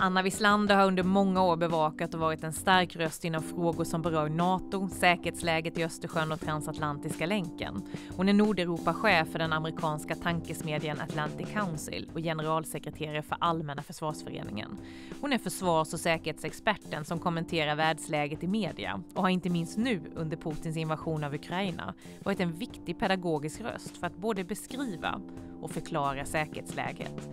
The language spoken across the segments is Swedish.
Anna Wislander har under många år bevakat och varit en stark röst inom frågor som berör Nato, säkerhetsläget i Östersjön och transatlantiska länken. Hon är Nordeuropachef för den amerikanska tankesmedjan Atlantic Council och generalsekreterare för Allmänna försvarsföreningen. Hon är försvars och säkerhetsexperten som kommenterar världsläget i media och har inte minst nu under Putins invasion av Ukraina varit en viktig pedagogisk röst för att både beskriva och förklara säkerhetsläget.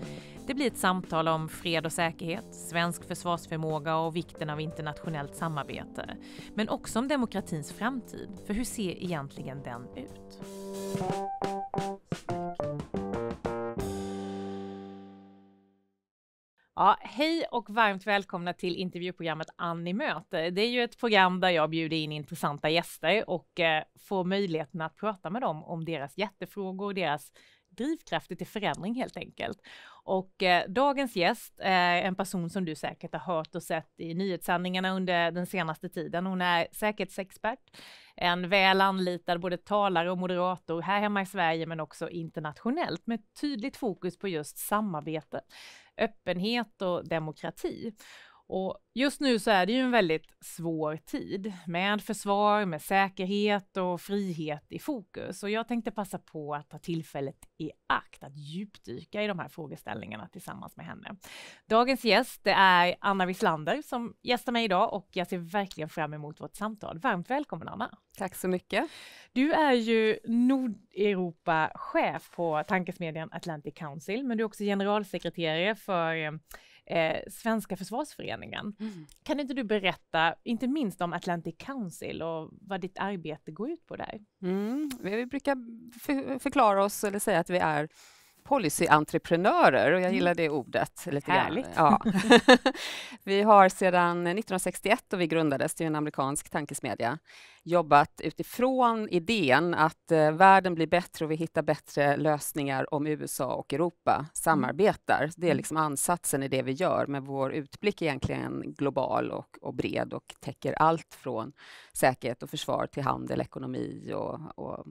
Det blir ett samtal om fred och säkerhet, svensk försvarsförmåga och vikten av internationellt samarbete. Men också om demokratins framtid, för hur ser egentligen den ut? Ja, hej och varmt välkomna till intervjuprogrammet Annie möter. Det är ju ett program där jag bjuder in intressanta gäster och eh, får möjligheten att prata med dem om deras hjärtefrågor, deras drivkrafter till förändring helt enkelt. Och eh, dagens gäst är en person som du säkert har hört och sett i nyhetssändningarna under den senaste tiden. Hon är säkerhetsexpert, en väl anlitad både talare och moderator här hemma i Sverige men också internationellt med tydligt fokus på just samarbete, öppenhet och demokrati. Och just nu så är det ju en väldigt svår tid med försvar, med säkerhet och frihet i fokus. Och jag tänkte passa på att ta tillfället i akt att djupdyka i de här frågeställningarna tillsammans med henne. Dagens gäst det är Anna Wislander som gästar mig idag och jag ser verkligen fram emot vårt samtal. Varmt välkommen Anna! Tack så mycket! Du är ju Nordeuropa-chef på tankesmedjan Atlantic Council, men du är också generalsekreterare för eh, Svenska försvarsföreningen. Mm. Kan inte du berätta, inte minst om Atlantic Council och vad ditt arbete går ut på där? Mm. Vi brukar förklara oss eller säga att vi är policyentreprenörer och jag mm. gillar det ordet. lite Härligt. Grann. Ja. vi har sedan 1961, då vi grundades till en amerikansk tankesmedja, jobbat utifrån idén att eh, världen blir bättre och vi hittar bättre lösningar om USA och Europa samarbetar. Mm. Det är mm. liksom ansatsen i det vi gör, men vår utblick är egentligen global och, och bred och täcker allt från säkerhet och försvar till handel, ekonomi och, och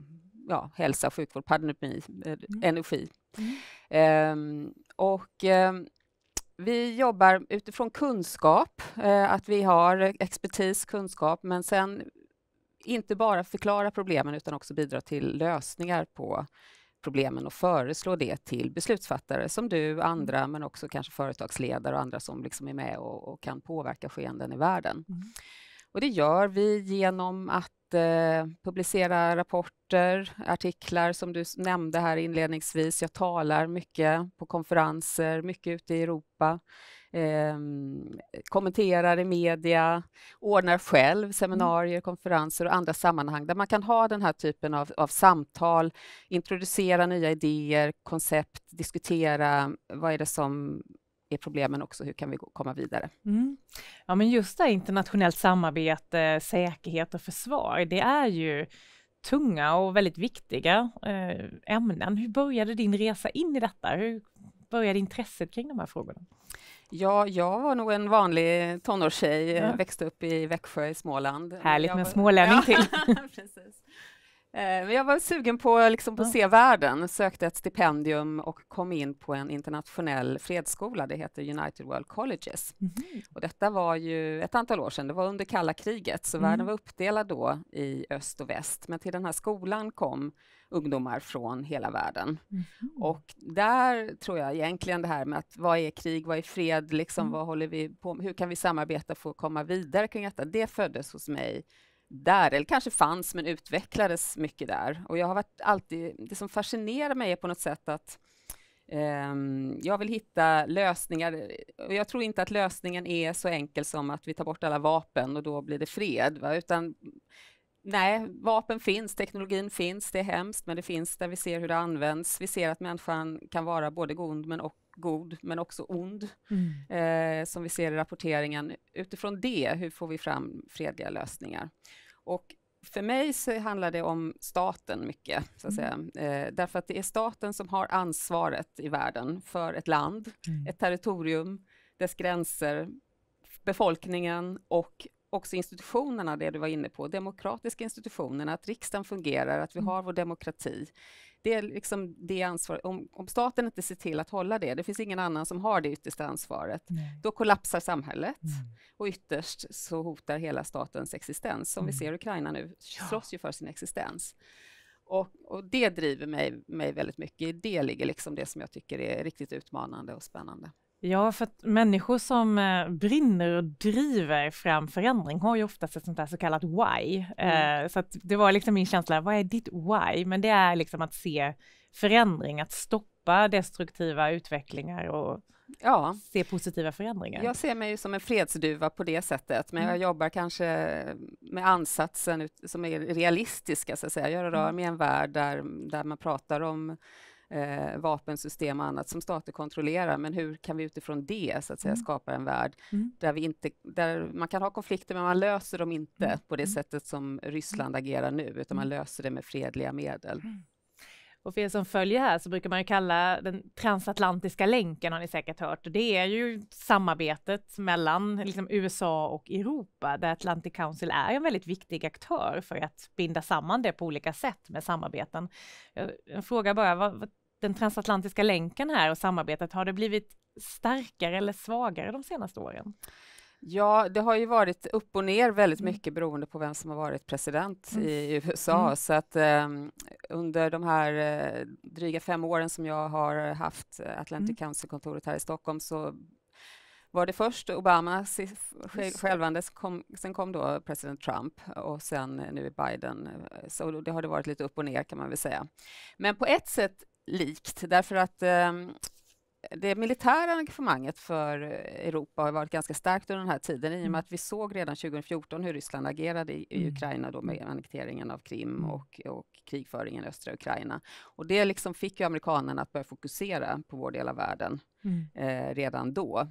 ja, hälsa, sjukvård, pandemi, eh, mm. energi. Mm. Ehm, och ehm, vi jobbar utifrån kunskap, eh, att vi har expertis, kunskap, men sen inte bara förklara problemen utan också bidra till lösningar på problemen och föreslå det till beslutsfattare som du, andra, mm. men också kanske företagsledare och andra som liksom är med och, och kan påverka skeenden i världen. Mm. Och det gör vi genom att eh, publicera rapporter, artiklar som du nämnde här inledningsvis. Jag talar mycket på konferenser, mycket ute i Europa. Eh, kommenterar i media, ordnar själv seminarier, mm. konferenser och andra sammanhang där man kan ha den här typen av, av samtal, introducera nya idéer, koncept, diskutera vad är det som är problemen också, hur kan vi komma vidare? Mm. Ja, men just det internationellt samarbete, säkerhet och försvar, det är ju tunga och väldigt viktiga eh, ämnen. Hur började din resa in i detta? Hur började intresset kring de här frågorna? Ja, jag var nog en vanlig tonårstjej, ja. Eh, växte upp i Växjö i Småland. Härligt med en smålänning ja. till. Eh, men jag var sugen på, liksom, på att se världen, sökte ett stipendium och kom in på en internationell fredsskola. Det heter United World Colleges. Mm. Och detta var ju ett antal år sedan, det var under kalla kriget, så mm. världen var uppdelad då i öst och väst. Men till den här skolan kom ungdomar från hela världen. Mm. Och där tror jag egentligen det här med att vad är krig, vad är fred, liksom, mm. vad håller vi på hur kan vi samarbeta för att komma vidare kring detta? Det föddes hos mig där, eller kanske fanns men utvecklades mycket där. Och jag har varit alltid, det som fascinerar mig är på något sätt att um, jag vill hitta lösningar, och jag tror inte att lösningen är så enkel som att vi tar bort alla vapen och då blir det fred, va? utan nej, vapen finns, teknologin finns, det är hemskt, men det finns där, vi ser hur det används, vi ser att människan kan vara både god men och god men också ond, mm. eh, som vi ser i rapporteringen. Utifrån det, hur får vi fram fredliga lösningar? Och för mig så handlar det om staten mycket, så att mm. säga. Eh, därför att det är staten som har ansvaret i världen för ett land, mm. ett territorium, dess gränser, befolkningen och också institutionerna, det du var inne på, demokratiska institutionerna, att riksdagen fungerar, att vi mm. har vår demokrati. Det är liksom det ansvaret. Om, om, staten inte ser till att hålla det, det finns ingen annan som har det yttersta ansvaret, Nej. då kollapsar samhället. Mm. Och ytterst så hotar hela statens existens. Som mm. vi ser Ukraina nu, slåss ja. ju för sin existens. Och, och, det driver mig, mig väldigt mycket. I det ligger liksom det som jag tycker är riktigt utmanande och spännande. Ja, för att människor som eh, brinner och driver fram förändring har ju oftast ett sånt där så kallat why. Eh, mm. så att det var liksom min känsla, vad är ditt why? Men det är liksom att se förändring, att stoppa destruktiva utvecklingar och ja. se positiva förändringar. Jag ser mig som en fredsduva på det sättet, men jag mm. jobbar kanske med ansatsen som är realistiska, så att säga. Jag rör mm. mig i en värld där, där man pratar om eh, vapensystem och annat som stater kontrollerar. Men hur kan vi utifrån det så att säga, mm. skapa en värld mm. där, vi inte, där man kan ha konflikter men man löser dem inte mm. på det mm. sättet som Ryssland mm. agerar nu utan man löser det med fredliga medel. Mm. Och för er som följer här så brukar man ju kalla den transatlantiska länken har ni säkert hört. Och det är ju samarbetet mellan liksom, USA och Europa där Atlantic Council är en väldigt viktig aktör för att binda samman det på olika sätt med samarbeten. En fråga bara, vad, den transatlantiska länken här och samarbetet, har det blivit starkare eller svagare de senaste åren? Ja, det har ju varit upp och ner väldigt mm. mycket beroende på vem som har varit president mm. i USA. Mm. Så att um, under de här uh, dryga fem åren som jag har haft eh, Atlantic mm. Council-kontoret här i Stockholm så var det först Obama självandes, sen kom då president Trump och sen nu är Biden. Eh, så det har det varit lite upp och ner kan man väl säga. Men på ett sätt likt därför att um, det militära engagemanget för Europa har varit ganska starkt under den här tiden i och med mm. att vi såg redan 2014 hur Ryssland agerade i, i mm. Ukraina då med annekteringen av Krim mm. och, och krigföringen i östra Ukraina. Och det liksom fick ju amerikanerna att börja fokusera på vår del av världen mm. eh, redan då.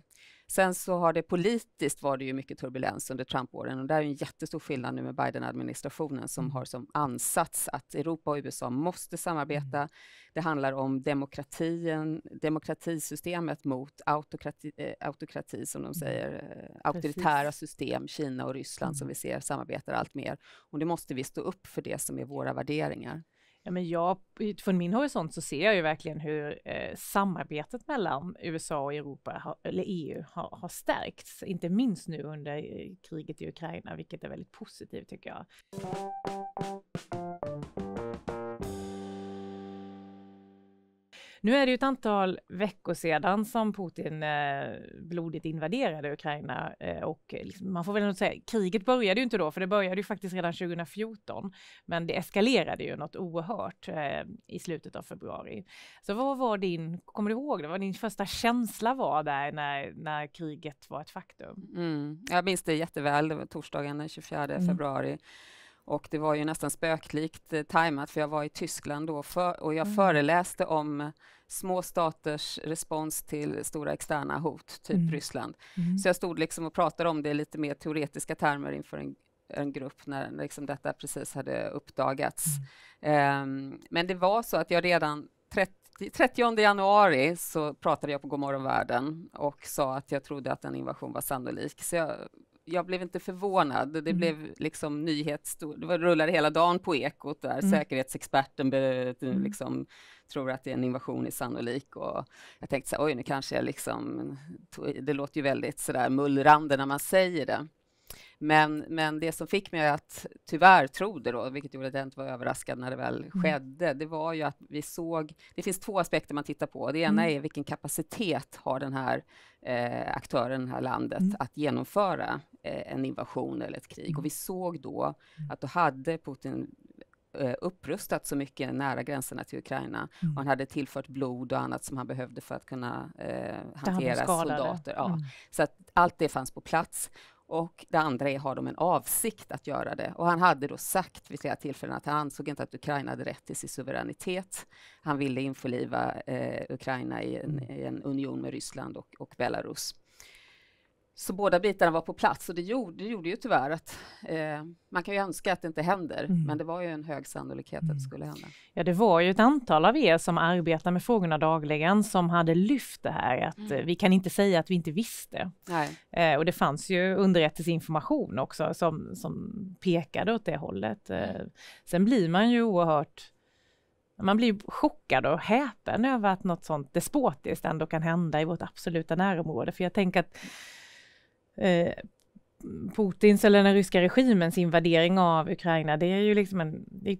Sen så har det politiskt var det ju mycket turbulens under Trump-åren och där är en jättestor skillnad nu med Biden-administrationen som mm. har som ansats att Europa och USA måste samarbeta. Mm. Det handlar om demokratin, demokratisystemet mot autokrati, eh, autokrati som de mm. säger, eh, auktoritära system, Kina och Ryssland mm. som vi ser samarbetar allt mer. Och det måste vi stå upp för det som är våra värderingar. Ja, men jag, utifrån min horisont så ser jag ju verkligen hur eh, samarbetet mellan USA och Europa, har, eller EU, har, har stärkts. Inte minst nu under eh, kriget i Ukraina, vilket är väldigt positivt tycker jag. Nu är det ju ett antal veckor sedan som Putin eh, blodigt invaderade Ukraina eh, och eh, liksom, man får väl säga kriget började ju inte då, för det började ju faktiskt redan 2014. Men det eskalerade ju något oerhört eh, i slutet av februari. Så vad var din, kommer du ihåg det, vad din första känsla var där när, när kriget var ett faktum? Mm. Jag minns det jätteväl, det var torsdagen den 24 mm. februari. Och det var ju nästan spöklikt eh, tajmat, för jag var i Tyskland då för, och jag mm. föreläste om små staters respons till stora externa hot, typ mm. Ryssland. Mm. Så jag stod liksom och pratade om det i lite mer teoretiska termer inför en, en grupp när liksom detta precis hade uppdagats. Um, men det var så att jag redan 30, 30 januari så pratade jag på Godmorgon världen och sa att jag trodde att en invasion var sannolik. Så jag jag blev inte förvånad. Det mm. blev liksom nyhets... Det rullade hela dagen på Ekot där mm. säkerhetsexperten be, mm. liksom, tror att det är en invasion är sannolik. Och jag tänkte så här, oj, nu kanske jag liksom... Det låter ju väldigt så där mullrande när man säger det. Men, men det som fick mig att tyvärr tro det, då, vilket gjorde att jag inte var överraskad när det väl mm. skedde, det var ju att vi såg... Det finns två aspekter man tittar på. Det ena mm. är vilken kapacitet har den här eh, aktören, det här landet, mm. att genomföra Eh, en invasion eller ett krig. Och vi mm. såg då mm. att då hade Putin eh, upprustat så mycket nära gränserna till Ukraina. Mm. Och han hade tillfört blod och annat som han behövde för att kunna eh, hantera soldater. Ja. Mm. Så att allt det fanns på plats. Och det andra är, har de en avsikt att göra det? Och han hade då sagt vid flera tillfällen att han ansåg inte att Ukraina hade rätt till sin suveränitet. Han ville införliva eh, Ukraina i en, mm. i en, union med Ryssland och, och Belarus. Så båda bitarna var på plats och det gjorde, det gjorde ju tyvärr att eh, man kan ju önska att det inte händer, mm. men det var ju en hög sannolikhet mm. att det mm. skulle hända. Ja, det var ju ett antal av er som arbetar med frågorna dagligen som hade lyft det här att mm. Eh, vi kan inte säga att vi inte visste. Eh, och det fanns ju underrättelseinformation också som, som pekade åt det hållet. Eh, mm. sen blir man ju oerhört man blir chockad och häpen över att något sånt despotiskt ändå kan hända i vårt absoluta närområde, för jag tänker att Eh, Putins eller den ryska regimens invadering av Ukraina, det är ju liksom en, det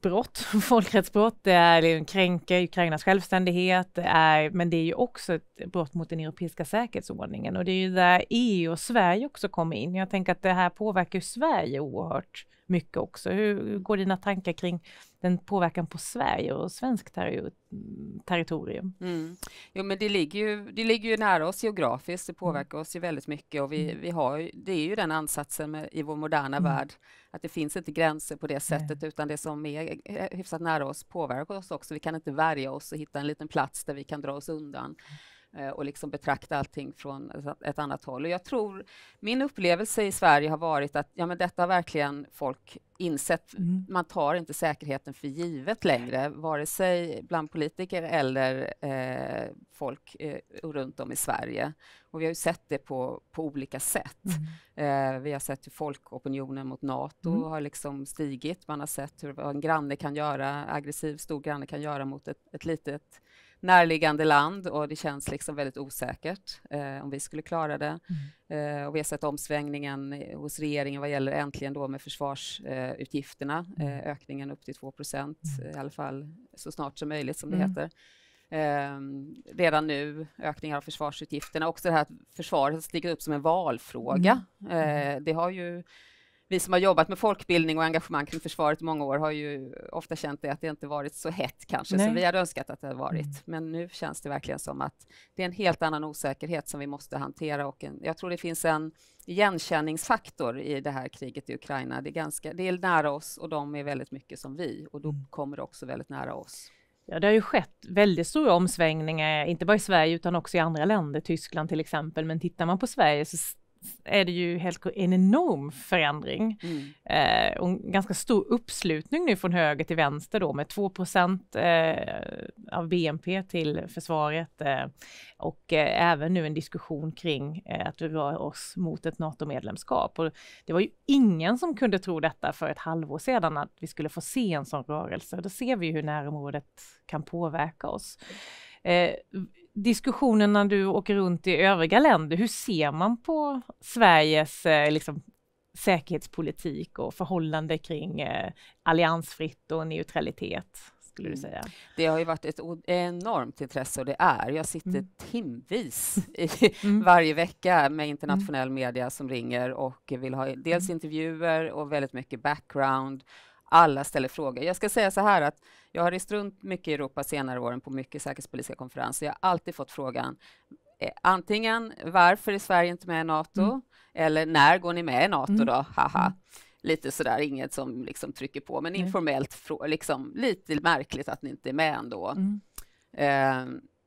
brott, folkrättsbrott, det är, liksom, kränker Ukrainas självständighet, det är, men det är ju också ett brott mot den europeiska säkerhetsordningen och det är ju där EU och Sverige också kommer in. Jag tänker att det här påverkar Sverige oerhört mycket också. Hur, går dina tankar kring den påverkan på Sverige och svenskt territorium? Mm. Jo, men det ligger, ju, det ligger ju nära oss geografiskt, det påverkar mm. oss ju väldigt mycket och vi, mm. vi har, det är ju den ansatsen med, i vår moderna mm. värld att det finns inte gränser på det sättet, Nej. utan det som är eh, hyfsat nära oss påverkar oss också. Vi kan inte värja oss och hitta en liten plats där vi kan dra oss undan. Mm. Eh, och liksom betrakta allting från ett annat håll. Och jag tror, min upplevelse i Sverige har varit att ja, men detta har verkligen folk insett. Mm. Man tar inte säkerheten för givet längre, vare sig bland politiker eller eh, folk eh, runt om i Sverige. Och vi har ju sett det på, på olika sätt. Mm. Eh, vi har sett hur folkopinionen mot Nato mm. har liksom stigit. Man har sett hur, vad en granne kan göra, aggressiv stor granne kan göra mot ett, ett litet närliggande land och det känns liksom väldigt osäkert eh, om vi skulle klara det. Mm. Eh, och vi har sett omsvängningen hos regeringen vad gäller äntligen då med försvarsutgifterna, eh, mm. eh, ökningen upp till 2 procent, mm. eh, i alla fall så snart som möjligt som det mm. heter. Ehm, redan nu ökningar av försvarsutgifterna, också det här att försvaret stiger upp som en valfråga. Mm. Eh, det har ju vi som har jobbat med folkbildning och engagemang kring försvaret i många år har ju ofta känt det att det inte varit så hett kanske Nej. som vi hade önskat att det hade varit. Mm. Men nu känns det verkligen som att det är en helt annan osäkerhet som vi måste hantera och en, jag tror det finns en igenkänningsfaktor i det här kriget i Ukraina. Det är, ganska, det är nära oss och de är väldigt mycket som vi och då mm. kommer det också väldigt nära oss. Ja, det har ju skett väldigt stora omsvängningar, inte bara i Sverige utan också i andra länder, Tyskland till exempel. Men tittar man på Sverige så är det ju helt en enorm förändring mm. eh, och en ganska stor uppslutning nu från höger till vänster då med 2 eh, av BNP till försvaret eh, och eh, även nu en diskussion kring eh, att vi rör oss mot ett NATO-medlemskap. Och det var ju ingen som kunde tro detta för ett halvår sedan att vi skulle få se en sån rörelse. Då ser vi hur närområdet kan påverka oss. Eh, diskussionen när du åker runt i övriga länder, hur ser man på Sveriges eh, liksom, säkerhetspolitik och förhållande kring eh, alliansfritt och neutralitet? Skulle du mm. säga? Det har ju varit ett enormt intresse och det är. Jag sitter mm. timvis i, mm. varje vecka med internationell mm. media som ringer och vill ha dels intervjuer och väldigt mycket background alla ställer frågor. Jag ska säga så här att jag har rest runt mycket i Europa senare åren på mycket säkerhetspolitiska konferenser. Jag har alltid fått frågan eh, antingen varför är Sverige inte med i Nato? Mm. Eller när går ni med i Nato mm. då? Haha. Mm. Lite sådär, inget som liksom trycker på, men informellt, liksom, lite märkligt att ni inte är med ändå. Eh,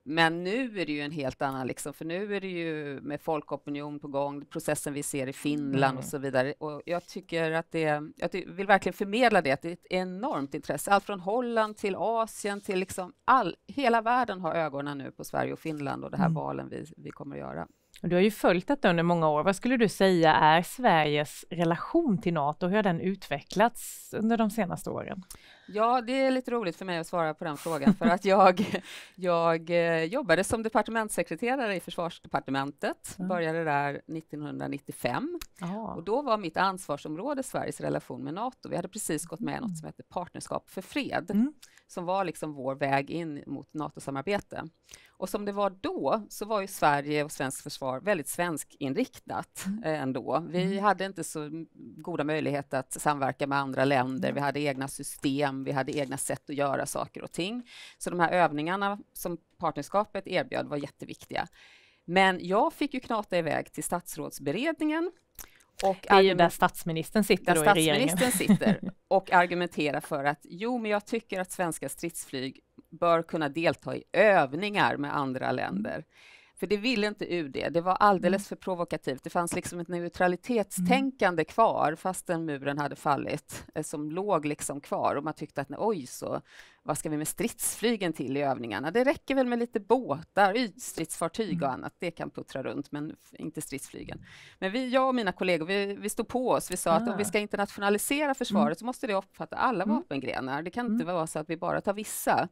men nu är det ju en helt annan, liksom, för nu är det ju med folkopinion på gång, processen vi ser i Finland mm. och så vidare. Och jag tycker att det, jag vill verkligen förmedla det, att det är ett enormt intresse. Allt från Holland till Asien till liksom all, hela världen har ögonen nu på Sverige och Finland och det här mm. valen vi, vi kommer att göra. Och du har ju följt detta under många år. Vad skulle du säga är Sveriges relation till Nato? Hur har den utvecklats under de senaste åren? Ja, det är lite roligt för mig att svara på den frågan för att jag, jag eh, jobbade som departementssekreterare i Försvarsdepartementet, mm. började där 1995 Aha. och då var mitt ansvarsområde Sveriges relation med Nato. Vi hade precis gått med i något som mm. hette Partnerskap för fred mm. som var liksom vår väg in mot NATO-samarbete. Och som det var då så var ju Sverige och svenskt försvar väldigt svenskinriktat mm. Eh, ändå. Vi mm. hade inte så goda möjligheter att samverka med andra länder. Vi hade egna system, vi hade egna sätt att göra saker och ting. Så de här övningarna som partnerskapet erbjöd var jätteviktiga. Men jag fick ju knata iväg till statsrådsberedningen och det är ju där statsministern sitter där då i statsministern regeringen. sitter och argumenterar för att jo, men jag tycker att svenska stridsflyg bör kunna delta i övningar med andra länder. För det ville inte UD, det var alldeles mm. för provokativt. Det fanns liksom ett neutralitetstänkande mm. kvar fastän muren hade fallit, eh, som låg liksom kvar och man tyckte att oj, så vad ska vi med stridsflygen till i övningarna? Det räcker väl med lite båtar, ytstridsfartyg och mm. annat, det kan puttra runt, men inte stridsflygen. Men vi, jag och mina kollegor, vi, vi stod på oss, vi sa ah. att om vi ah. ska internationalisera försvaret så måste det omfatta alla vapengrenar. Det kan inte vara så att vi bara tar vissa.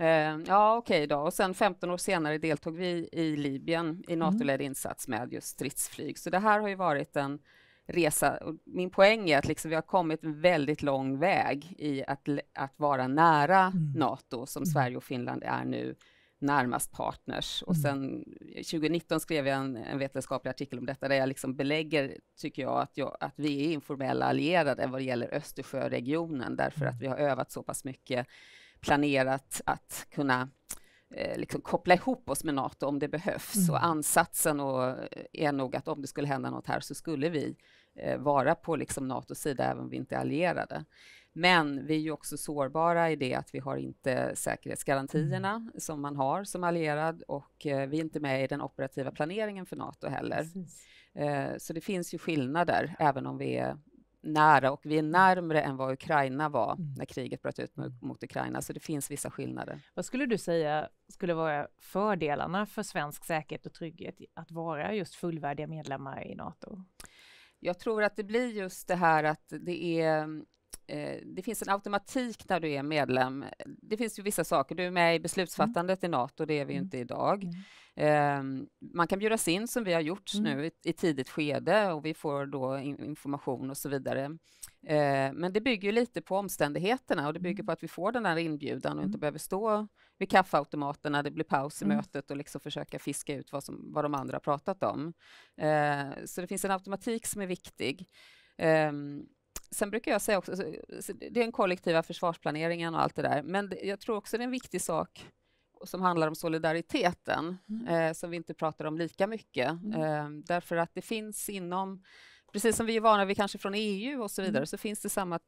Ehm, ja, okej okay då. Och sen 15 år senare deltog vi i Libyen i mm. NATO-ledd insats med just stridsflyg. Så det här har ju varit en resa. Och min poäng är att liksom vi har kommit en väldigt lång väg i att, att vara nära mm. NATO, som mm. Sverige och Finland är nu närmast partners. Och mm. sen 2019 skrev jag en, en vetenskaplig artikel om detta, där jag liksom belägger, tycker jag att, jag, att vi är informella allierade vad det gäller Östersjöregionen, därför att vi har övat så pass mycket planerat att kunna eh, liksom koppla ihop oss med Nato om det behövs. Mm. Och ansatsen och, eh, är nog att om det skulle hända något här så skulle vi eh, vara på liksom Natos sida även om vi inte är allierade. Men vi är ju också sårbara i det att vi har inte säkerhetsgarantierna mm. som man har som allierad och eh, vi är inte med i den operativa planeringen för Nato heller. Precis. Eh, så det finns ju skillnader, även om vi är nära och vi är mm. närmre än vad Ukraina var mm. när kriget bröt ut mm. mot Ukraina, så det finns vissa skillnader. Vad skulle du säga skulle vara fördelarna för svensk säkerhet och trygghet att vara just fullvärdiga medlemmar i Nato? Jag tror att det blir just det här att det är Eh, det finns en automatik när du är medlem. Det finns ju vissa saker. Du är med i mm. beslutsfattandet mm. i Nato, det är vi ju mm. inte idag. Mm. Ehm, man kan bjudas in, som vi har gjort mm. nu, i, tidigt skede och vi får då information och så vidare. Ehm, men det bygger lite på omständigheterna och det bygger mm. på att vi får den här inbjudan och inte behöver stå vid kaffeautomaterna. det blir paus i mötet och liksom försöka fiska ut vad, som, vad de andra har pratat om. Ehm, så det finns en automatik som är viktig. Um, sen brukar jag säga också, det är den kollektiva försvarsplaneringen och allt det där, men jag tror också det är en viktig sak som handlar om solidariteten, mm. eh, som vi inte pratar om lika mycket. Mm. Eh, därför att det finns inom precis som vi är vana vid kanske från EU och så mm. vidare, så finns det samma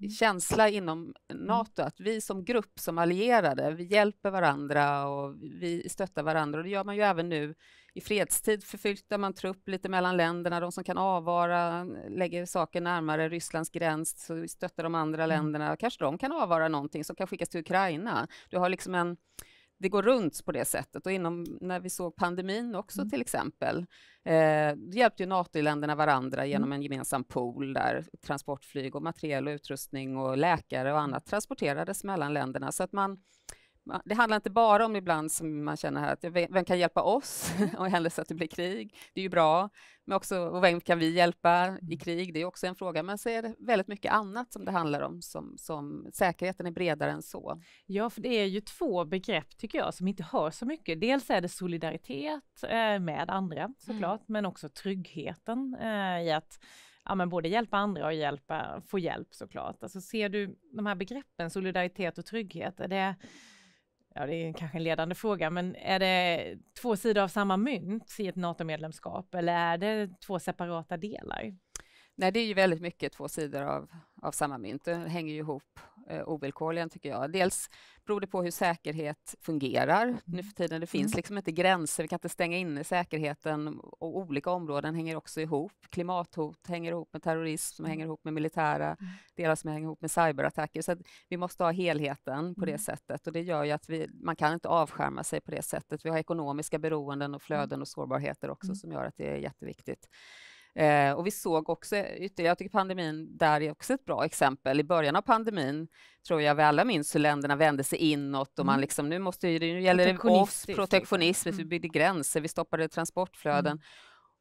eh, känsla inom Nato, att vi som grupp, som allierade, vi hjälper varandra och vi stöttar varandra. Och det gör man ju även nu i fredstid, förflyttar man trupp lite mellan länderna, de som kan avvara lägger saker närmare Rysslands gräns, så stöttar de andra mm. länderna, kanske de kan avvara någonting som kan skickas till Ukraina. Du har liksom en det går runt på det sättet. Och inom, när vi såg pandemin också mm. till exempel, eh, då hjälpte ju NATO-länderna varandra mm. genom en gemensam pool där transportflyg och materiel och utrustning och läkare och annat mm. transporterades mellan länderna. Så att man det handlar inte bara om ibland som man känner här, att vem kan hjälpa oss om händelse att det blir krig? Det är ju bra. Men också, och vem kan vi hjälpa i mm. krig? Det är också en fråga. Men så är det väldigt mycket annat som det handlar om, som, som säkerheten är bredare än så. Ja, för det är ju två begrepp, tycker jag, som inte hör så mycket. Dels är det solidaritet eh, med andra, såklart, mm. men också tryggheten eh, i att ja, men både hjälpa andra och hjälpa, få hjälp såklart. Alltså ser du de här begreppen solidaritet och trygghet, är det ja det är kanske en ledande fråga, men är det två sidor av samma mynt i ett NATO-medlemskap eller är det två separata delar? Nej, det är ju väldigt mycket två sidor av, av samma mynt. Det hänger ju ihop Eh, ovillkorligen tycker jag. Dels beror det på hur säkerhet fungerar mm-hmm. nu för tiden. Det finns mm. liksom inte gränser, vi kan inte stänga in säkerheten och olika områden hänger också ihop. Klimathot hänger ihop med terrorism, som hänger ihop med militära mm. delar som hänger ihop med cyberattacker. Så vi måste ha helheten på det mm. sättet och det gör ju att vi, man kan inte avskärma sig på det sättet. Vi har ekonomiska beroenden och flöden och sårbarheter också som gör att det är jätteviktigt. Eh, och vi såg också ytterligare, jag tycker pandemin där är också ett bra exempel. I början av pandemin tror jag vi alla minns hur länderna vände sig inåt och man mm. liksom, nu, måste, nu gäller det oss, liksom. protektionism, vi mm. byggde gränser, vi stoppade transportflöden. Mm.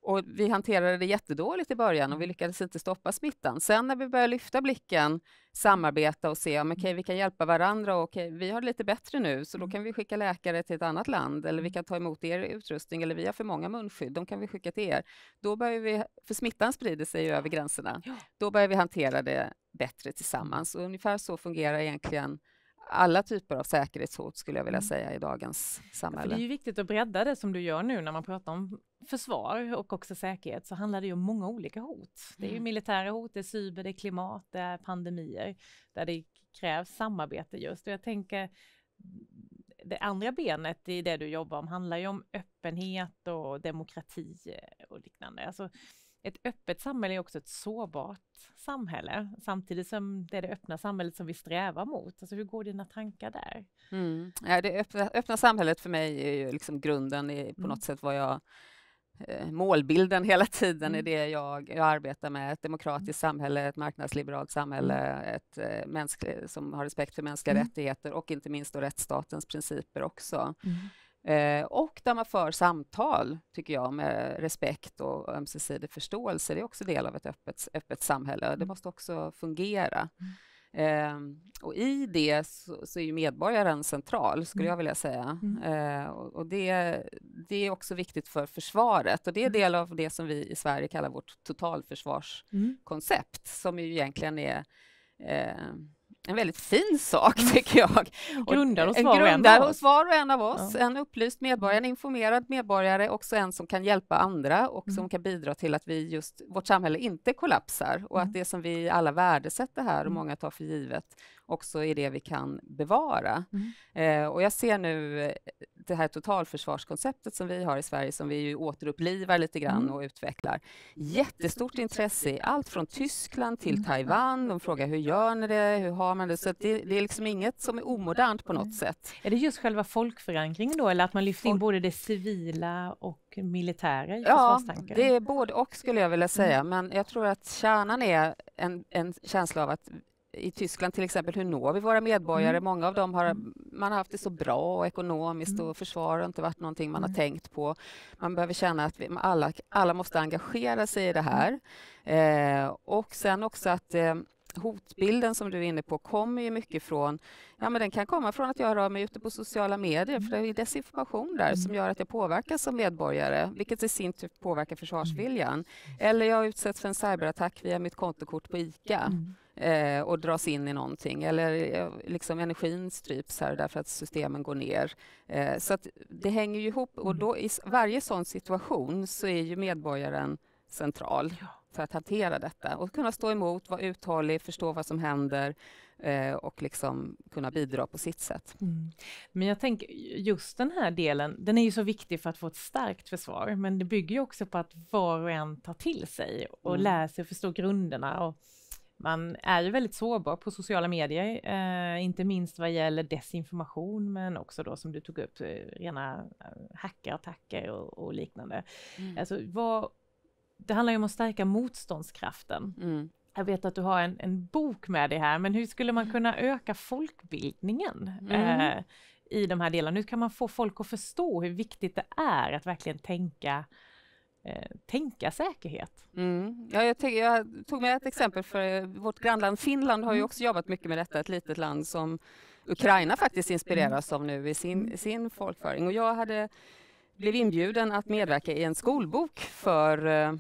Och vi hanterade det jättedåligt i början och vi mm. lyckades inte stoppa smittan. Sen när vi började lyfta blicken, samarbeta och se om mm. okay, vi kan hjälpa varandra och okay, vi har det lite bättre nu, så då mm. kan vi skicka läkare till ett annat land eller vi kan ta emot er utrustning eller vi har för många munskydd, de kan vi skicka till er. Då börjar vi, för smittan sprider sig över gränserna. Då börjar vi hantera det bättre tillsammans och ungefär så fungerar egentligen alla typer av säkerhetshot skulle jag vilja mm. säga i dagens samhälle. Alltså det är viktigt att bredda det som du gör nu när man pratar om försvar och också säkerhet så handlar det ju om många olika hot. Det är ju mm. militära hot, det är cyber, det är klimat, det är pandemier där det krävs samarbete just och jag tänker det andra benet i det du jobbar om handlar ju om öppenhet och demokrati och liknande. Alltså, ett öppet samhälle är också ett sårbart samhälle, samtidigt som det är det öppna samhället som vi strävar mot. Alltså, hur går dina tankar där? Mm. Ja, det öppna, öppna, samhället för mig är ju liksom grunden i på mm. något sätt vad jag eh, målbilden hela tiden mm. är det jag, jag arbetar med. Ett demokratiskt samhälle, ett marknadsliberalt samhälle, mm. ett eh, mänsklig, som har respekt för mänskliga mm. rättigheter och inte minst då rättsstatens principer också. Mm. Eh, och där man för samtal, tycker jag, med respekt och ömsesidig förståelse. Det är också del av ett öppet, öppet samhälle. Det mm. måste också fungera. Eh, och i det så, så, är ju medborgaren central, skulle mm. jag vilja säga. Eh, och, och det, det, är också viktigt för försvaret. Och det är del av det som vi i Sverige kallar vårt totalförsvarskoncept, som ju egentligen är eh, en väldigt fin sak, tycker jag. Grundar hos, en var, grundar hos var och en av oss. Ja. En upplyst medborgare, en informerad medborgare, också en som kan hjälpa andra och mm. som kan bidra till att vi just, vårt samhälle inte kollapsar och mm. att det som vi alla värdesätter här och mm. många tar för givet också är det vi kan bevara. Mm. Eh, och jag ser nu det här totalförsvarskonceptet som vi har i Sverige, som vi ju återupplivar lite grann mm. och utvecklar. Jättestort intresse i allt från Tyskland till mm. Taiwan. De frågar hur gör ni det? Hur har man det? Så det, det är liksom inget som är omodernt på något mm. sätt. Är det just själva folkförankringen då, eller att man lyfter in både det civila och militära i ja, det är både och skulle jag vilja säga, men jag tror att kärnan är en, en känsla av att i Tyskland till exempel, hur når vi våra medborgare? Mm. Många av dem har mm. man har haft det så bra och ekonomiskt mm. och försvar har inte varit någonting man har tänkt på. Man behöver känna att vi, alla, alla måste engagera sig i det mm. här. Eh, och sen också att eh, hotbilden som du är inne på kommer ju mycket från, ja men den kan komma från att jag hör av mig ute på sociala medier för det är desinformation där som gör att jag påverkas som medborgare, vilket i sin tur påverkar försvarsviljan. Eller jag utsätts för en cyberattack via mitt kontokort på ICA. Mm eh, och dras in i någonting eller eh, liksom energin stryps här därför att systemen går ner. Eh, så det hänger ju ihop och då i varje sån situation så är ju medborgaren central för att hantera detta och kunna stå emot, vara uthållig, förstå vad som händer eh, och liksom kunna bidra på sitt sätt. Mm. Men jag tänker just den här delen, den är ju så viktig för att få ett starkt försvar, men det bygger ju också på att var och en tar till sig och mm. lär sig och förstår grunderna och man är ju väldigt sårbar på sociala medier, eh, inte minst vad gäller desinformation, men också då som du tog upp, eh, rena eh, hackerattacker och, och liknande. Mm. Alltså, vad, det handlar ju om att stärka motståndskraften. Mm. Jag vet att du har en, en, bok med dig här, men hur skulle man kunna öka folkbildningen mm. eh, i de här delarna? Hur kan man få folk att förstå hur viktigt det är att verkligen tänka Eh, tänka säkerhet. Mm. Ja, jag, jag, tog med ett exempel för eh, vårt grannland Finland har ju mm. också jobbat mycket med detta, ett litet land som Ukraina faktiskt inspireras mm. av nu i sin, mm. sin folkföring. Och jag hade blev inbjuden att medverka i en skolbok för eh,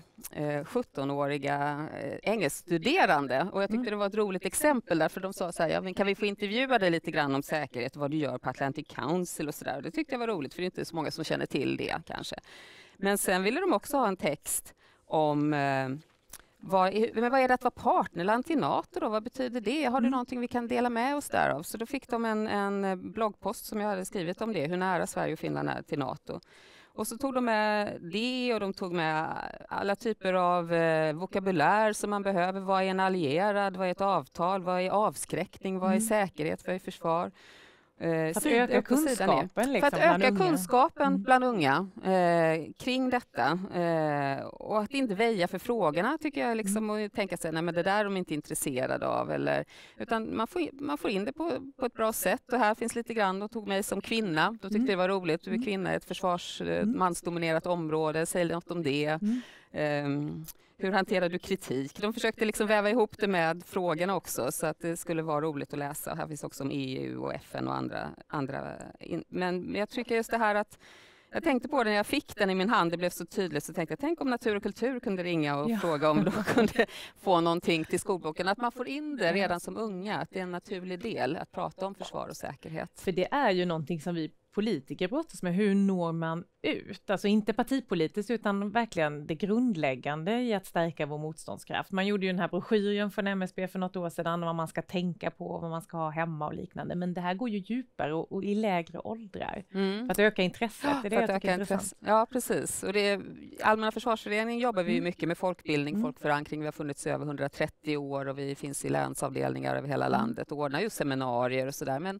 17-åriga eh, engelskstuderande och jag tyckte det var ett roligt exempel för de sa så här, ja, men kan vi få intervjua dig lite grann om säkerhet, vad du gör på Atlantic Council och sådär. Det tyckte jag var roligt för det är inte så många som känner till det kanske. Men sen ville de också ha en text om eh, vad, är, men vad är det att vara partnerland till Nato? Då? Vad betyder det? Har du mm. någonting vi kan dela med oss därav? Så då fick de en, en eh, bloggpost som jag hade skrivit om det, hur nära Sverige och Finland är till Nato. Och så tog de med det och de tog med alla typer av eh, vokabulär som man behöver. Vad är en allierad? Vad är ett avtal? Vad är avskräckning? Vad är mm. säkerhet? Vad är försvar? Eh, för, öka kunskapen, liksom, för att liksom öka unga. kunskapen mm. bland unga eh, kring detta eh, och att inte väja för frågorna tycker jag liksom och mm. tänka sig nej det där är de inte intresserade av eller utan man får, man får in det på, på ett bra sätt och här finns lite grann, de tog mig som kvinna, de tyckte mm. det var roligt, du är mm. kvinna i ett försvarsmansdominerat eh, område, säg något om det. Mm. Ehm, hur hanterar du kritik? De försökte liksom väva ihop det med frågorna också så att det skulle vara roligt att läsa. Här finns också om EU och FN och andra. andra Men jag tycker just det här att jag tänkte på det när jag fick den i min hand, det blev så tydligt, så tänkte jag tänk om Natur och kultur kunde ringa och ja. fråga om de kunde få någonting till skolboken. Att man får in det redan som unga, att det är en naturlig del att prata om försvar och säkerhet. För det är ju någonting som vi politiker brottas med, hur når man ut? Alltså inte partipolitiskt utan verkligen det grundläggande i att stärka vår motståndskraft. Man gjorde ju den här broschyren från MSB för något år sedan, vad man ska tänka på, vad man ska ha hemma och liknande. Men det här går ju djupare och, och i lägre åldrar mm. för att öka intresset. Det är det för att öka är intresse. Ja, precis. Och det är, Allmänna försvarsföreningen jobbar vi mm. mycket med folkbildning, mm. folkförankring. Vi har funnits i över 130 år och vi finns i länsavdelningar över hela mm. landet och ordnar ju seminarier och sådär. Men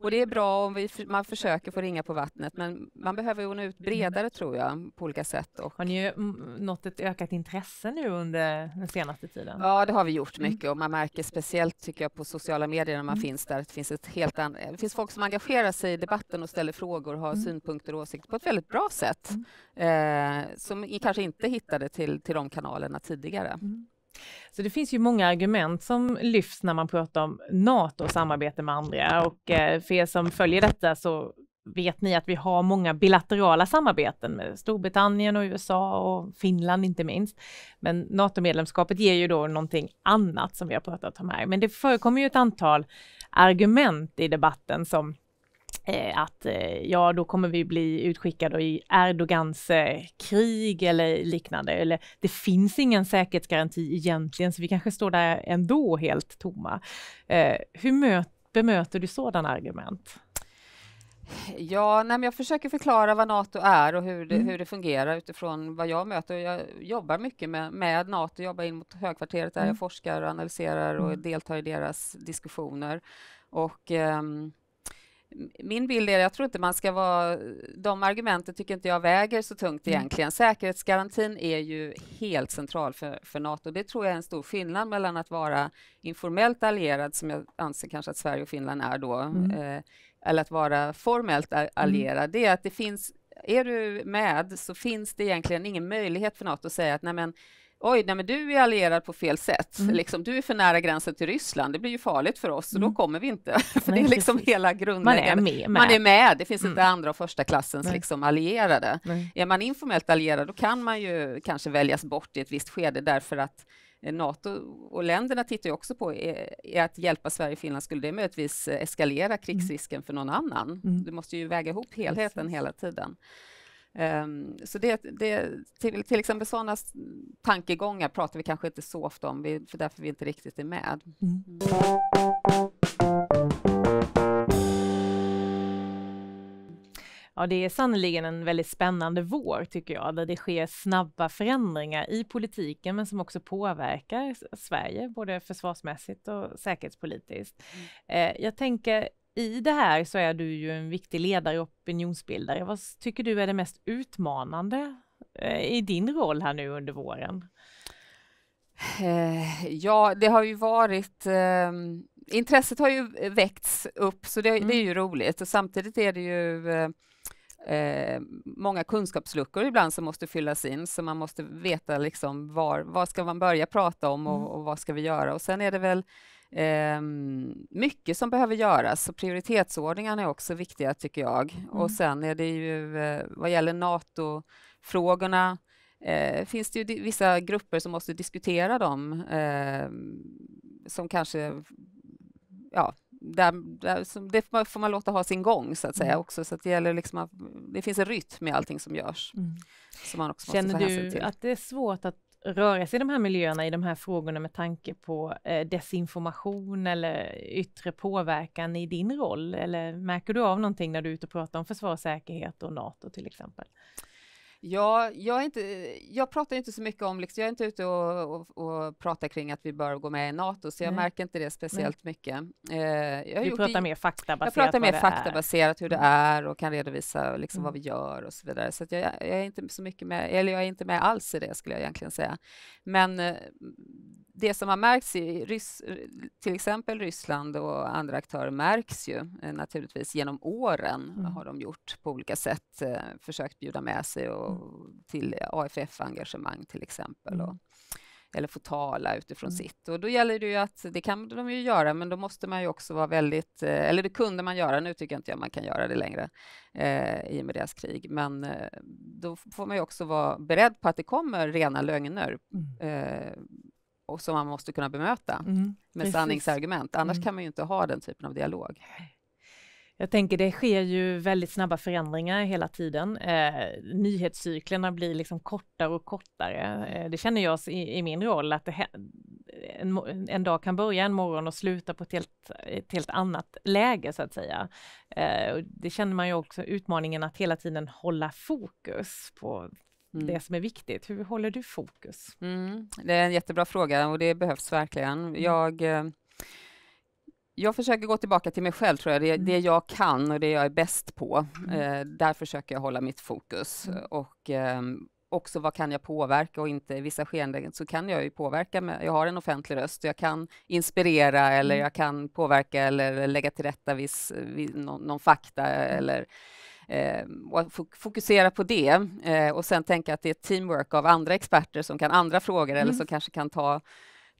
och det är bra om vi, man försöker få ringa på vattnet men man behöver ju nå ut bredare tror jag på olika sätt. Och... Har ni mm, nått ett ökat intresse nu under den senaste tiden? Ja det har vi gjort mm. mycket och man märker speciellt tycker jag på sociala medier när man mm. finns där, det finns, ett helt an... det finns folk som engagerar sig i debatten och ställer frågor och har mm. synpunkter och åsikter på ett väldigt bra sätt mm. eh, som kanske inte hittade till, till de kanalerna tidigare. Mm. Så det finns ju många argument som lyfts när man pratar om NATO och samarbete med andra och eh, för er som följer detta så vet ni att vi har många bilaterala samarbeten med Storbritannien och USA och Finland inte minst. Men NATO-medlemskapet ger ju då någonting annat som vi har pratat om här. Men det förekommer ju ett antal argument i debatten som Eh, att eh, ja, då kommer vi bli utskickade i Erdogans eh, krig eller liknande. Eller det finns ingen säkerhetsgaranti egentligen, så vi kanske står där ändå helt tomma. hur möt, bemöter du sådana argument? Ja, nej, jag försöker förklara vad Nato är och hur det, mm. hur det fungerar utifrån vad jag möter. Jag jobbar mycket med, med Nato, jobbar in mot högkvarteret där mm. jag forskar och analyserar och mm. deltar i deras diskussioner. Och, um, min bild är, jag tror inte man ska vara, de argumenten tycker inte jag väger så tungt mm. egentligen. Säkerhetsgarantin är ju helt central för, för Nato. Det tror jag är en stor skillnad mellan att vara informellt allierad, som jag anser kanske att Sverige och Finland är då, mm. eh, eller att vara formellt mm. allierad. Det är att det finns, är du med så finns det egentligen ingen möjlighet för Nato att säga att nej men oj, nej, men du är allierad på fel sätt, mm. liksom, du är för nära gränsen till Ryssland, det blir ju farligt för oss, så mm. då kommer vi inte. för nej, det är liksom precis. hela grundläggande. Man är med. med. Man är med. Det finns mm. inte andra och första klassens liksom, allierade. Nej. Är man informellt allierad, då kan man ju kanske väljas bort i ett visst skede därför att eh, Nato och länderna tittar ju också på, eh, är, att hjälpa Sverige och Finland, skulle det möjligtvis eh, eskalera mm. krigsrisken för någon annan? Mm. Du måste ju väga ihop helheten hela tiden. Um, så det, det, till, till exempel sådana tankegångar pratar vi kanske inte så ofta om, vi, för därför vi inte riktigt är med. Mm. Ja, det är sannerligen en väldigt spännande vår tycker jag, där det sker snabba förändringar i politiken, men som också påverkar Sverige, både försvarsmässigt och säkerhetspolitiskt. Mm. Eh, jag tänker i det här så är du ju en viktig ledare och opinionsbildare. Vad tycker du är det mest utmanande eh, i din roll här nu under våren? Eh, ja, det har ju varit... Ehm, intresset har ju väckts upp, så det, mm. det, är ju mm. roligt. Och samtidigt är det ju eh, eh, många kunskapsluckor ibland som måste fyllas in, så man måste veta liksom var, vad ska man börja prata om och, mm. och vad ska vi göra? Och sen är det väl Eh, mycket som behöver göras, så prioritetsordningarna är också viktiga, tycker jag. Mm. Och sen är det ju, eh, vad gäller NATO-frågorna, eh, finns det ju vissa grupper som måste diskutera dem, ehm, som kanske... Ja, där, där, det får man låta ha sin gång, så att säga. Mm. också. Så det, gäller liksom att, det finns en rytm i allting som görs. Mm. Som man också Känner måste du till. att det är svårt att röra sig i de här miljöerna, i de här frågorna med tanke på eh, desinformation eller yttre påverkan i din roll? Eller märker du av någonting när du är ute och pratar om försvarssäkerhet och och NATO till exempel? Ja, jag, inte, jag pratar inte så mycket om, liksom, jag är inte ute och, och, och, pratar kring att vi bör gå med i NATO, så jag Nej. märker inte det speciellt Nej. mycket. Eh, jag du pratar mer faktabaserat? Jag pratar mer faktabaserat hur det mm. är och kan redovisa liksom, mm. vad vi gör och så vidare. Så jag, jag, är inte så mycket med, eller jag är inte med alls i det skulle jag egentligen säga. Men eh, det som har märkts i Rys till exempel Ryssland och andra aktörer märks ju eh, naturligtvis genom åren mm. har de gjort på olika sätt, eh, försökt bjuda med sig och Mm. till AFF-engagemang till exempel. Mm. Och, eller få tala utifrån mm. sitt. Och då gäller det ju att, det kan de ju göra, men då måste man ju också vara väldigt, eh, eller det kunde man göra, nu tycker jag inte jag man kan göra det längre eh, i och med deras krig, men eh, då får man ju också vara beredd på att det kommer rena lögner mm. eh, och som man måste kunna bemöta mm. med Precis. sanningsargument, annars kan man ju inte ha den typen av dialog. Jag tänker det sker ju väldigt snabba förändringar hela tiden. Eh, nyhetscyklerna blir liksom kortare och kortare. Eh, det känner jag i, i, min roll att det, en, en, dag kan börja en morgon och sluta på ett helt, ett helt annat läge så att säga. Eh, och det känner man ju också utmaningen att hela tiden hålla fokus på Mm. det som är viktigt. Hur håller du fokus? Mm. Det är en jättebra fråga och det behövs verkligen. Mm. Jag eh, jag försöker gå tillbaka till mig själv, tror jag. Det, mm. det jag kan och det jag är bäst på. Mm. Eh, där försöker jag hålla mitt fokus. Mm. Och eh, också vad kan jag påverka och inte. I vissa skeenden så kan jag ju påverka. Med, jag har en offentlig röst. Jag kan inspirera eller mm. jag kan påverka eller lägga till rätta viss, viss, någon, någon fakta mm. eller Eh, fokusera på det eh, och sen tänka att det är teamwork av andra experter som kan andra frågor mm. eller som kanske kan ta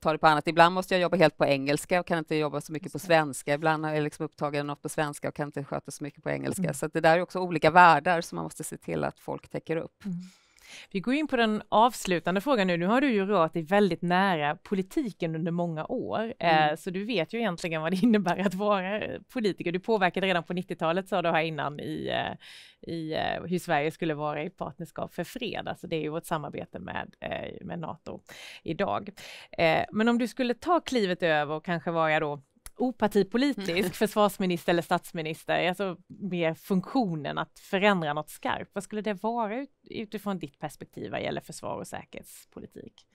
ta det på annat. Ibland måste jag jobba helt på engelska och kan inte jobba så mycket på svenska. Ibland är jag liksom upptagen något på svenska och kan inte sköta så mycket på engelska. Mm. Så det där är också olika världar som man måste se till att folk täcker upp. Mm. Vi går in på den avslutande frågan nu. Nu har du ju rört dig väldigt nära politiken under många år, eh, mm. eh, så du vet ju egentligen vad det innebär att vara politiker. Du påverkade redan på 90-talet, sa du här innan, i, eh, i eh, hur Sverige skulle vara i partnerskap för fred. Alltså det är ju vårt samarbete med, med Nato idag. Eh, men om du skulle ta klivet över och kanske vara då opartipolitisk mm. försvarsminister eller statsminister, alltså mer funktionen att förändra något skarpt. Vad skulle det vara utifrån ditt perspektiv vad gäller försvar och säkerhetspolitik?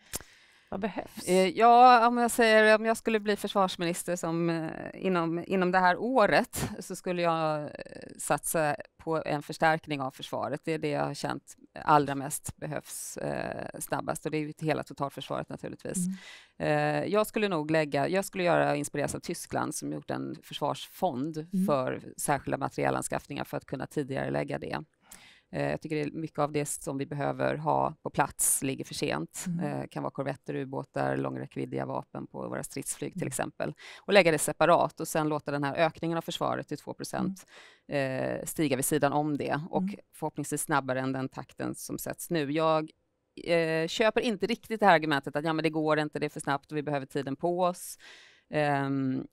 Vad behövs? Eh, ja, om jag, säger, om jag skulle bli försvarsminister som, eh, inom, inom det här året så skulle jag eh, satsa på en förstärkning av försvaret. Det är det jag har känt allra mest behövs eh, snabbast och det är ju hela totalförsvaret naturligtvis. Mm. Eh, jag skulle nog lägga, jag skulle göra inspireras av Tyskland som gjort en försvarsfond mm. för särskilda materielanskaffningar för att kunna tidigare lägga det. Eh, jag tycker det är mycket av det som vi behöver ha på plats ligger för sent. Mm. Eh, kan vara korvetter, ubåtar, långräckviddiga vapen på våra stridsflyg till mm. exempel. Och lägga det separat och sen låta den här ökningen av försvaret till 2 mm. Eh, stiga vid sidan om det och mm. förhoppningsvis snabbare än den takten som sätts nu. Jag köper inte riktigt det här argumentet att ja, men det går inte, det är för snabbt och vi behöver tiden på oss. Ehm,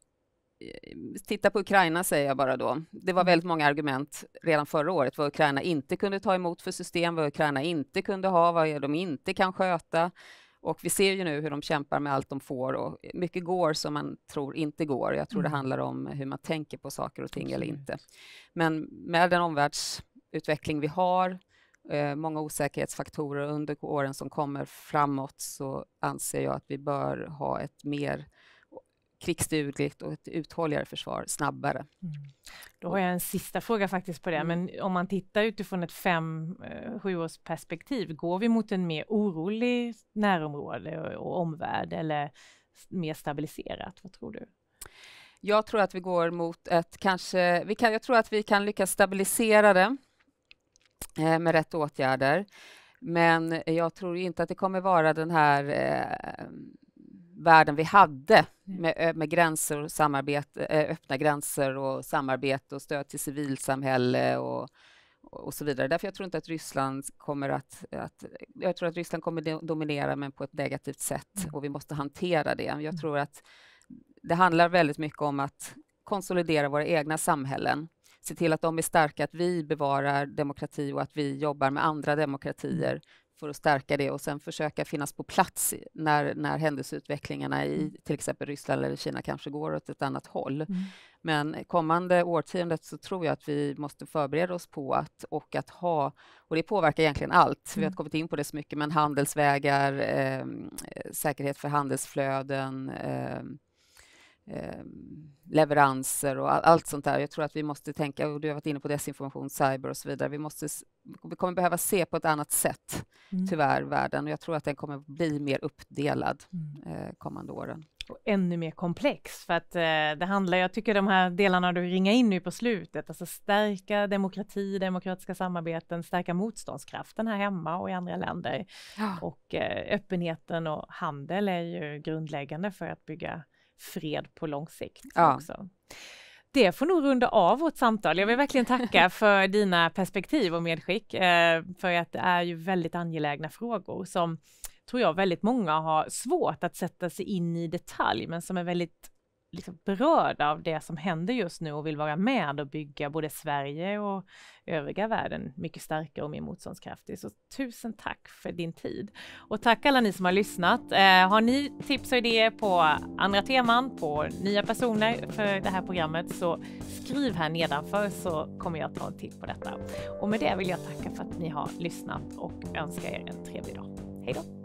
titta på Ukraina säger jag bara då. Det var mm. väldigt många argument redan förra året vad Ukraina inte kunde ta emot för system, vad Ukraina inte kunde ha, vad de inte kan sköta. Och vi ser ju nu hur de kämpar med allt de får och mycket går som man tror inte går. Jag tror det mm. handlar om hur man tänker på saker och ting Absolut. eller inte. Men med den omvärldsutveckling vi har, eh, många osäkerhetsfaktorer under åren som kommer framåt så anser jag att vi bör ha ett mer krigsdugligt och ett uthålligare försvar snabbare. Mm. Då har jag en sista fråga faktiskt på det, mm. men om man tittar utifrån ett fem, eh, sju års perspektiv, går vi mot en mer orolig närområde och omvärld eller mer stabiliserat? Vad tror du? Jag tror att vi går mot ett kanske, vi kan, jag tror att vi kan lyckas stabilisera det eh, med rätt åtgärder. Men jag tror inte att det kommer vara den här eh, världen vi hade med, med gränser och samarbete, öppna gränser och samarbete och stöd till civilsamhälle och, och så vidare. Därför jag tror inte att Ryssland kommer att, att... Jag tror att Ryssland kommer dominera, men på ett negativt sätt mm. och vi måste hantera det. Jag mm. tror att det handlar väldigt mycket om att konsolidera våra egna samhällen se till att de är starka, att vi bevarar demokrati och att vi jobbar med andra demokratier mm för att stärka det och sen försöka finnas på plats när, när händelseutvecklingarna i mm. till exempel Ryssland eller Kina kanske går åt ett annat håll. Mm. Men kommande årtiondet så tror jag att vi måste förbereda oss på att och att ha, och det påverkar egentligen allt, mm. vi har mm. kommit in på det så mycket, men handelsvägar, ehm, eh, säkerhet för handelsflöden, eh, Eh, leveranser och allt sånt där. Jag tror att vi måste tänka, och du har varit inne på desinformation, cyber och så vidare. Vi, måste, vi kommer behöva se på ett annat sätt, mm. tyvärr, världen. Och jag tror att den kommer bli mer uppdelad mm. eh, kommande åren. Och ännu mer komplex, för att eh, det handlar, jag tycker de här delarna du ringar in nu på slutet, alltså stärka demokrati, demokratiska samarbeten, stärka motståndskraften här hemma och i andra länder. Ja. Och eh, öppenheten och handel är ju grundläggande för att bygga fred på lång sikt ja. också. Det får nog runda av vårt samtal. Jag vill verkligen tacka för dina perspektiv och medskick, eh, för att det är ju väldigt angelägna frågor som tror jag väldigt många har svårt att sätta sig in i detalj, men som är väldigt liksom berörda av det som händer just nu och vill vara med och bygga både Sverige och övriga världen mycket starkare och mer motståndskraftig. Så tusen tack för din tid. Och tack alla ni som har lyssnat. Eh, har ni tips och idéer på andra teman, på nya personer för det här programmet så skriv här nedanför så kommer jag ta en titt på detta. Och med det vill jag tacka för att ni har lyssnat och önska er en trevlig dag. Hej då!